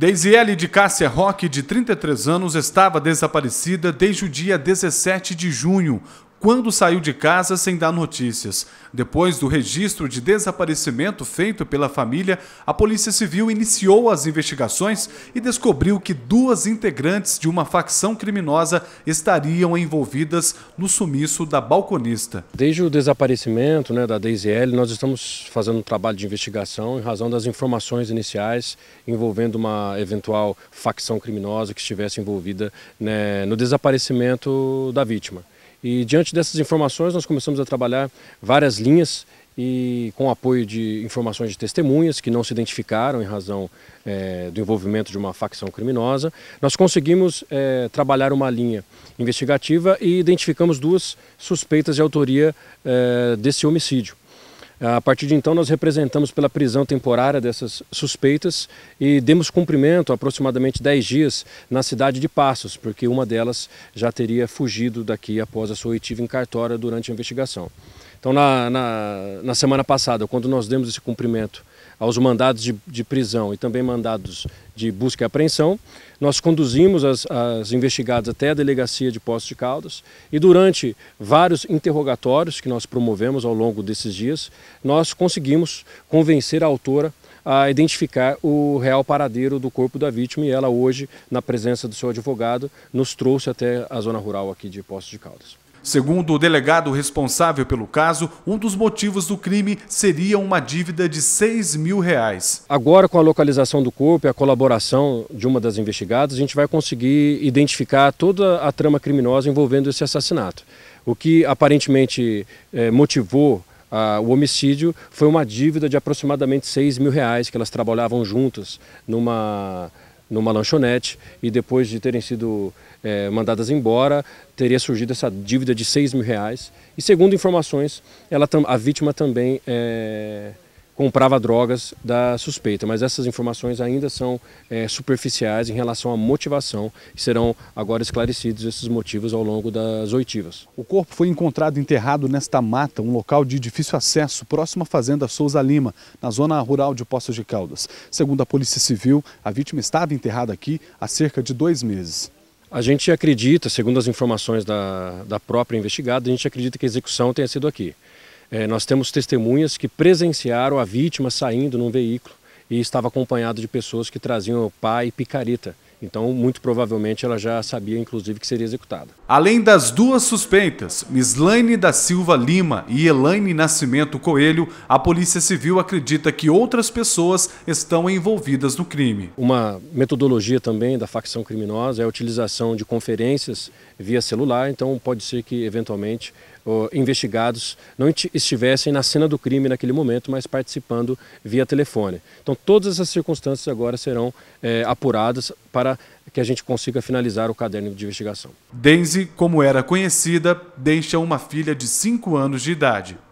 Deisiele de Cássia Roque, de 33 anos, estava desaparecida desde o dia 17 de junho, quando saiu de casa sem dar notícias. Depois do registro de desaparecimento feito pela família, a Polícia Civil iniciou as investigações e descobriu que duas integrantes de uma facção criminosa estariam envolvidas no sumiço da balconista. Desde o desaparecimento né, da DZL, nós estamos fazendo um trabalho de investigação em razão das informações iniciais envolvendo uma eventual facção criminosa que estivesse envolvida né, no desaparecimento da vítima. E diante dessas informações, nós começamos a trabalhar várias linhas e com apoio de informações de testemunhas que não se identificaram em razão é, do envolvimento de uma facção criminosa, nós conseguimos é, trabalhar uma linha investigativa e identificamos duas suspeitas de autoria é, desse homicídio. A partir de então, nós representamos pela prisão temporária dessas suspeitas e demos cumprimento aproximadamente 10 dias na cidade de Passos, porque uma delas já teria fugido daqui após a sua oitiva em cartório durante a investigação. Então, na, na, na semana passada, quando nós demos esse cumprimento aos mandados de, de, prisão e também mandados de busca e apreensão. Nós conduzimos as, as investigadas até a delegacia de Poços de Caldas e durante vários interrogatórios que nós promovemos ao longo desses dias, nós conseguimos convencer a autora a identificar o real paradeiro do corpo da vítima e ela hoje, na presença do seu advogado, nos trouxe até a zona rural aqui de Poços de Caldas. Segundo o delegado responsável pelo caso, um dos motivos do crime seria uma dívida de 6 mil reais. Agora, com a localização do corpo e a colaboração de uma das investigadas, a gente vai conseguir identificar toda a trama criminosa envolvendo esse assassinato. O que aparentemente eh, motivou ah, o homicídio foi uma dívida de aproximadamente 6 mil reais que elas trabalhavam juntas numa numa lanchonete e depois de terem sido é, mandadas embora, teria surgido essa dívida de 6 mil reais. E segundo informações, ela, a vítima também é, comprava drogas da suspeita, mas essas informações ainda são é, superficiais em relação à motivação e serão agora esclarecidos esses motivos ao longo das oitivas. O corpo foi encontrado enterrado nesta mata, um local de difícil acesso, próximo à fazenda Souza Lima, na zona rural de Poços de Caldas. Segundo a Polícia Civil, a vítima estava enterrada aqui há cerca de dois meses. A gente acredita, segundo as informações da, da própria investigada, a gente acredita que a execução tenha sido aqui. É, nós temos testemunhas que presenciaram a vítima saindo num veículo e estava acompanhado de pessoas que traziam pai e picareta. Então, muito provavelmente, ela já sabia, inclusive, que seria executada. Além das duas suspeitas, Mislaine da Silva Lima e Elaine Nascimento Coelho, a Polícia Civil acredita que outras pessoas estão envolvidas no crime. Uma metodologia também da facção criminosa é a utilização de conferências via celular, então pode ser que, eventualmente, investigados não estivessem na cena do crime naquele momento, mas participando via telefone. Então, todas essas circunstâncias agora serão é, apuradas para para que a gente consiga finalizar o caderno de investigação. Denzi, como era conhecida, deixa uma filha de 5 anos de idade.